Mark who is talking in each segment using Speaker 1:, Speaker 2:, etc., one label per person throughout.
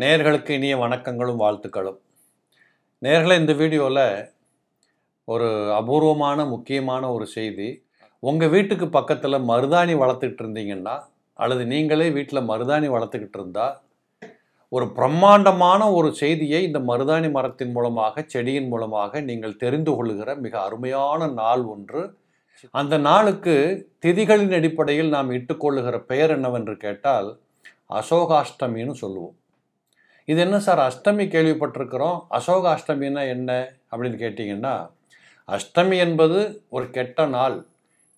Speaker 1: நேர்களுக்கு இனிய வணக்கங்களும் வாழ்த்துக்களும் நேர்களை இந்த வீடியோவில் ஒரு அபூர்வமான முக்கியமான ஒரு செய்தி உங்கள் வீட்டுக்கு பக்கத்தில் மருதாணி வளர்த்துக்கிட்டு இருந்தீங்கன்னா அல்லது நீங்களே வீட்டில் மருதாணி வளர்த்துக்கிட்டு இருந்தால் ஒரு பிரம்மாண்டமான ஒரு செய்தியை இந்த மருதாணி மரத்தின் மூலமாக செடியின் மூலமாக நீங்கள் தெரிந்து கொள்கிற மிக அருமையான நாள் ஒன்று அந்த நாளுக்கு திதிகளின் அடிப்படையில் நாம் இட்டுக்கொள்ளுகிற பெயர் என்னவென்று கேட்டால் அசோகாஷ்டமின்னு சொல்லுவோம் இது என்ன சார் அஷ்டமி கேள்விப்பட்டிருக்கிறோம் அசோக அஷ்டமின்னா என்ன அப்படின்னு கேட்டிங்கன்னா அஷ்டமி என்பது ஒரு கெட்ட நாள்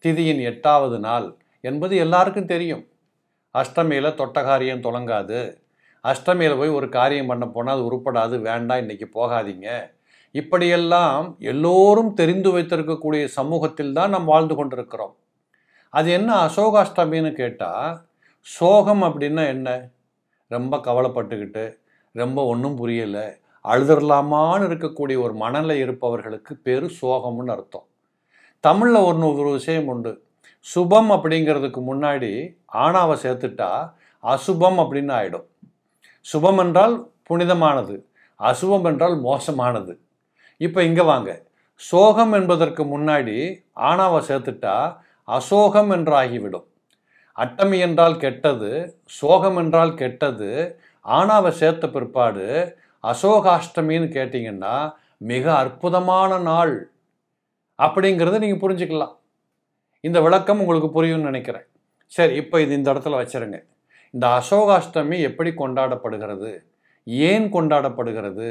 Speaker 1: திதியின் எட்டாவது நாள் என்பது எல்லாருக்கும் தெரியும் அஷ்டமியில் தொட்ட காரியம் தொடங்காது அஷ்டமியில் போய் ஒரு காரியம் பண்ண போனால் அது உருப்படாது வேண்டாம் இன்றைக்கி போகாதீங்க இப்படியெல்லாம் எல்லோரும் தெரிந்து வைத்திருக்கக்கூடிய சமூகத்தில் தான் நாம் வாழ்ந்து கொண்டிருக்கிறோம் அது என்ன அசோகாஷ்டமின்னு கேட்டால் சோகம் அப்படின்னா என்ன ரொம்ப கவலைப்பட்டுக்கிட்டு ரொம்ப ஒன்றும் புரியலை அழுதுடலாமான்னு இருக்கக்கூடிய ஒரு மணலில் இருப்பவர்களுக்கு பேர் சோகம்னு அர்த்தம் தமிழில் ஒன்று ஒரு விஷயம் உண்டு சுபம் அப்படிங்கிறதுக்கு முன்னாடி ஆணாவை சேர்த்துட்டா அசுபம் அப்படின்னு ஆகிடும் சுபம் என்றால் புனிதமானது அசுபம் என்றால் மோசமானது இப்போ இங்கே வாங்க சோகம் என்பதற்கு முன்னாடி ஆணாவை சேர்த்துட்டா அசோகம் என்றாகிவிடும் அட்டமி என்றால் கெட்டது சோகம் என்றால் கெட்டது ஆனாவை சேர்த்த பிற்பாடு அசோகாஷ்டமின்னு கேட்டிங்கன்னா மிக அற்புதமான நாள் அப்படிங்கிறத நீங்கள் புரிஞ்சுக்கலாம் இந்த விளக்கம் உங்களுக்கு புரியும்னு நினைக்கிறேன் சரி இப்போ இது இந்த இடத்துல வச்சுருங்க இந்த அசோகாஷ்டமி எப்படி கொண்டாடப்படுகிறது ஏன் கொண்டாடப்படுகிறது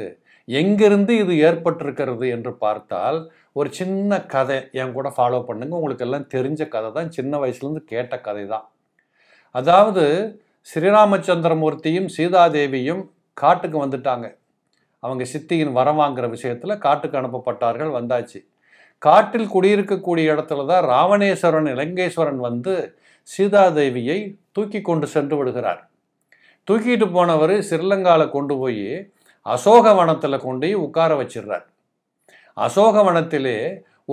Speaker 1: எங்கிருந்து இது ஏற்பட்டிருக்கிறது என்று பார்த்தால் ஒரு சின்ன கதை என் கூட ஃபாலோ பண்ணுங்க உங்களுக்கு எல்லாம் தெரிஞ்ச கதை தான் சின்ன வயசுலேருந்து கேட்ட கதை தான் அதாவது ஸ்ரீராமச்சந்திரமூர்த்தியும் சீதாதேவியும் காட்டுக்கு வந்துட்டாங்க அவங்க சித்தியின் வரம் வாங்குற விஷயத்தில் காட்டுக்கு அனுப்பப்பட்டார்கள் வந்தாச்சு காட்டில் குடியிருக்கக்கூடிய இடத்துல தான் ராவணேஸ்வரன் இலங்கேஸ்வரன் வந்து சீதாதேவியை தூக்கி கொண்டு சென்று விடுகிறார் தூக்கிட்டு போனவர் ஸ்ரீலங்காவில் கொண்டு போய் அசோக வனத்தில் கொண்டு உட்கார வச்சிடுறார் அசோக வனத்திலே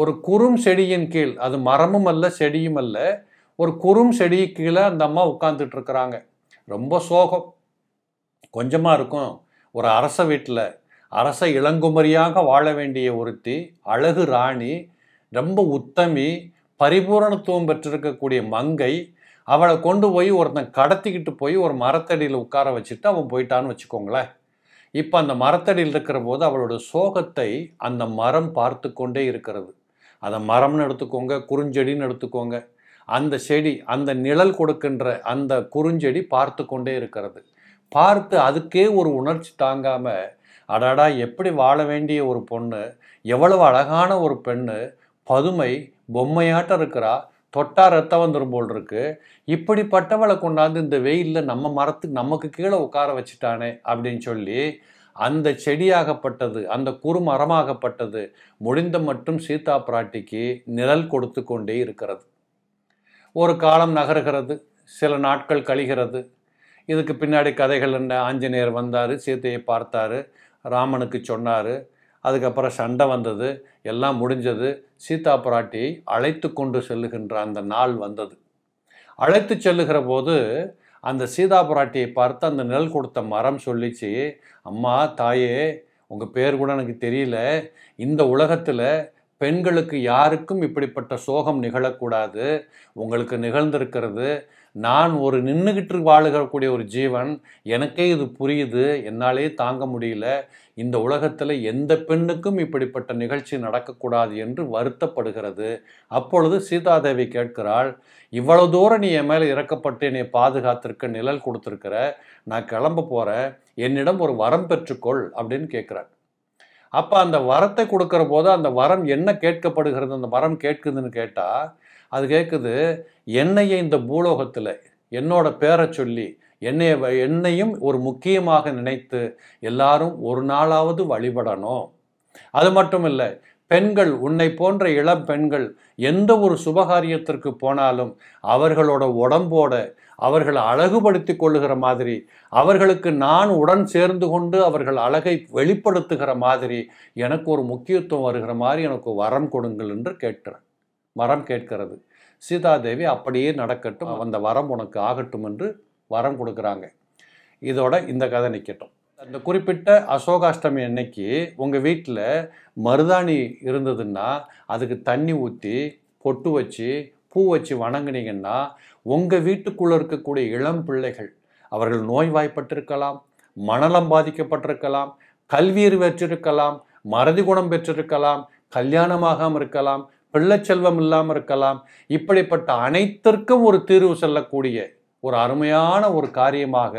Speaker 1: ஒரு குறும் செடியின் கீழ் அது மரமும் அல்ல செடியும் அல்ல ஒரு குறும் செடி கீழே அந்த அம்மா உட்காந்துட்டு இருக்கிறாங்க ரொம்ப சோகம் கொஞ்சமாக இருக்கும் ஒரு அரச வீட்டில் அரச இளங்குமரியாக வாழ வேண்டிய ஒருத்தி அழகு ராணி ரொம்ப உத்தமி பரிபூரணத்துவம் பெற்றிருக்கக்கூடிய மங்கை அவளை கொண்டு போய் ஒருத்தன் கடத்திக்கிட்டு போய் ஒரு மரத்தடியில் உட்கார வச்சுட்டு அவன் போயிட்டான்னு வச்சுக்கோங்களேன் இப்போ அந்த மரத்தடியில் இருக்கிற போது அவளோட சோகத்தை அந்த மரம் பார்த்து கொண்டே இருக்கிறது அந்த மரம்னு எடுத்துக்கோங்க குறுஞ்செடின்னு எடுத்துக்கோங்க அந்த செடி அந்த நிழல் கொடுக்கின்ற அந்த குறுஞ்செடி பார்த்து கொண்டே இருக்கிறது பார்த்து அதுக்கே ஒரு உணர்ச்சி தாங்காமல் அடாடா எப்படி வாழ வேண்டிய ஒரு பொண்ணு எவ்வளவு அழகான ஒரு பெண்ணு பதுமை பொம்மையாட்டம் இருக்கிறா தொட்டா ரத்தம் வந்துடும் போல் இருக்கு இப்படிப்பட்டவளை கொண்டாந்து இந்த வெயிலில் நம்ம மரத்துக்கு நமக்கு கீழே உட்கார வச்சுட்டானே அப்படின்னு சொல்லி அந்த செடியாகப்பட்டது அந்த குறுமரமாகப்பட்டது முடிந்த மட்டும் சீதா பிராட்டிக்கு நிழல் கொடுத்து கொண்டே இருக்கிறது ஒரு காலம் நகர்கிறது சில நாட்கள் கழிகிறது இதுக்கு பின்னாடி கதைகள் என்ன ஆஞ்சநேயர் வந்தார் சீத்தையை பார்த்தார் ராமனுக்கு சொன்னார் அதுக்கப்புறம் சண்டை வந்தது எல்லாம் முடிஞ்சது சீதா பிராட்டியை அழைத்து கொண்டு செல்லுகின்ற அந்த நாள் வந்தது அழைத்து செல்லுகிற போது அந்த சீதா பிராட்டியை பார்த்து அந்த நெல் கொடுத்த மரம் சொல்லிச்சு அம்மா தாயே உங்கள் பேர் கூட எனக்கு தெரியல இந்த உலகத்தில் பெண்களுக்கு யாருக்கும் இப்படிப்பட்ட சோகம் நிகழக்கூடாது உங்களுக்கு நிகழ்ந்திருக்கிறது நான் ஒரு நின்றுகிட்டு வாழுகக்கூடிய ஒரு ஜீவன் எனக்கே இது புரியுது என்னாலே தாங்க முடியல இந்த உலகத்தில் எந்த பெண்ணுக்கும் இப்படிப்பட்ட நிகழ்ச்சி நடக்கக்கூடாது என்று வருத்தப்படுகிறது அப்பொழுது சீதாதேவி கேட்கிறாள் இவ்வளவு தூரம் நீ என் மேலே இறக்கப்பட்டு என்னை பாதுகாத்திருக்க நிழல் கொடுத்துருக்கிற நான் கிளம்ப போகிறேன் என்னிடம் ஒரு வரம் பெற்றுக்கொள் அப்படின்னு கேட்குறாள் அப்போ அந்த வரத்தை கொடுக்குற போது அந்த வரம் என்ன கேட்கப்படுகிறது அந்த வரம் கேட்குதுன்னு கேட்டால் அது கேட்குது என்னையை இந்த பூலோகத்தில் என்னோட பேரை சொல்லி என்னைய என்னையும் ஒரு முக்கியமாக நினைத்து எல்லாரும் ஒரு நாளாவது வழிபடணும் அது மட்டும் இல்லை பெண்கள் உன்னை போன்ற இளம் பெண்கள் எந்த ஒரு சுபகாரியத்திற்கு போனாலும் அவர்களோட உடம்போட அவர்களை அழகுபடுத்தி கொள்ளுகிற மாதிரி அவர்களுக்கு நான் உடன் சேர்ந்து கொண்டு அவர்கள் அழகை வெளிப்படுத்துகிற மாதிரி எனக்கு ஒரு முக்கியத்துவம் வருகிற மாதிரி எனக்கு வரம் கொடுங்கள் என்று கேட்கிறேன் வரம் கேட்கிறது சீதாதேவி அப்படியே நடக்கட்டும் அந்த வரம் உனக்கு ஆகட்டும் என்று வரம் கொடுக்குறாங்க இதோட இந்த கதை நிற்கட்டும் அந்த குறிப்பிட்ட அசோகாஷ்டமி அன்னைக்கு உங்கள் வீட்டில் மருதாணி இருந்ததுன்னா அதுக்கு தண்ணி ஊற்றி பொட்டு வச்சு பூ வச்சு வணங்குனீங்கன்னா உங்கள் வீட்டுக்குள்ளே இருக்கக்கூடிய இளம் பிள்ளைகள் அவர்கள் நோய்வாய்ப்பட்டிருக்கலாம் மணலம் பாதிக்கப்பட்டிருக்கலாம் கல்வியர் பெற்றிருக்கலாம் மறதி குணம் பெற்றிருக்கலாம் கல்யாணமாகாமல் இருக்கலாம் பிள்ளைச்செல்வம் இல்லாமல் இருக்கலாம் இப்படிப்பட்ட அனைத்திற்கும் ஒரு தீர்வு செல்லக்கூடிய ஒரு அருமையான ஒரு காரியமாக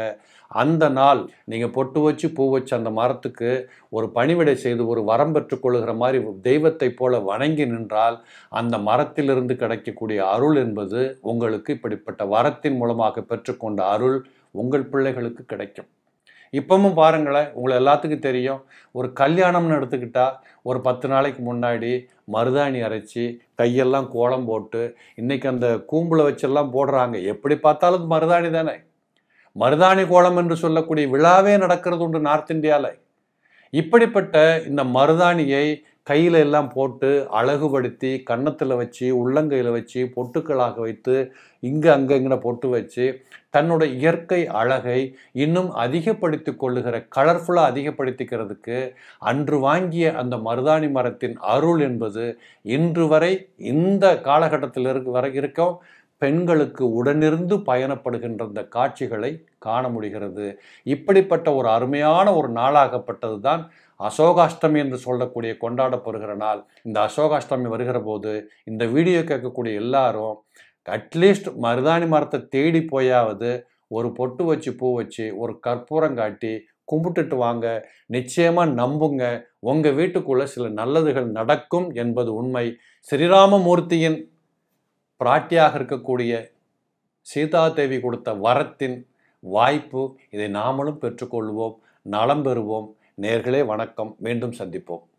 Speaker 1: அந்த நாள் நீங்கள் பொட்டு வச்சு பூ வச்சு அந்த மரத்துக்கு ஒரு பணிவிடை செய்து ஒரு வரம் பெற்றுக்கொள்கிற மாதிரி தெய்வத்தை போல வணங்கி நின்றால் அந்த மரத்திலிருந்து கிடைக்கக்கூடிய அருள் என்பது உங்களுக்கு இப்படிப்பட்ட வரத்தின் மூலமாக பெற்றுக்கொண்ட அருள் உங்கள் பிள்ளைகளுக்கு கிடைக்கும் இப்பவும் பாருங்களேன் உங்களை எல்லாத்துக்கும் தெரியும் ஒரு கல்யாணம்னு எடுத்துக்கிட்டால் ஒரு பத்து நாளைக்கு முன்னாடி மருதாணி அரைச்சி கையெல்லாம் கோலம் போட்டு இன்றைக்கி அந்த கூம்பில் வச்செல்லாம் போடுறாங்க எப்படி பார்த்தாலும் மருதாணி தானே மருதாணி கோலம் என்று சொல்லக்கூடிய விழாவே நடக்கிறது உண்டு நார்த் இந்தியாவில் இப்படிப்பட்ட இந்த மருதாணியை கையில் எல்லாம் போட்டு அழகுபடுத்தி கன்னத்தில் வச்சு உள்ளங்கையில் வச்சு பொட்டுக்களாக வைத்து இங்கே அங்கங்கிற பொட்டு வச்சு தன்னோட இயற்கை அழகை இன்னும் அதிகப்படுத்தி கொள்ளுகிற கலர்ஃபுல்லாக அதிகப்படுத்திக்கிறதுக்கு அன்று வாங்கிய அந்த மருதாணி மரத்தின் அருள் என்பது இன்று வரை இந்த காலகட்டத்தில் இருக்கு வர இருக்கும் பெண்களுக்கு உடனிருந்து பயணப்படுகின்ற இந்த காட்சிகளை காண முடிகிறது இப்படிப்பட்ட ஒரு அருமையான ஒரு நாளாகப்பட்டது தான் அசோகாஷ்டமி என்று சொல்லக்கூடிய கொண்டாடப்படுகிற நாள் இந்த அசோகாஷ்டமி வருகிற போது இந்த வீடியோ கேட்கக்கூடிய எல்லாரும் அட்லீஸ்ட் மருதாணி மரத்தை தேடி போயாவது ஒரு பொட்டு வச்சு பூ வச்சு ஒரு கற்பூரம் காட்டி கும்பிட்டுட்டு வாங்க நிச்சயமாக நம்புங்க உங்கள் வீட்டுக்குள்ளே சில நல்லதுகள் நடக்கும் என்பது உண்மை ஸ்ரீராமமூர்த்தியின் பிராட்டியாக இருக்கக்கூடிய சீதாதேவி கொடுத்த வரத்தின் வாய்ப்பு இதை நாமளும் பெற்றுக்கொள்வோம் நலம் பெறுவோம் நேர்களே வணக்கம் மீண்டும் சந்திப்போம்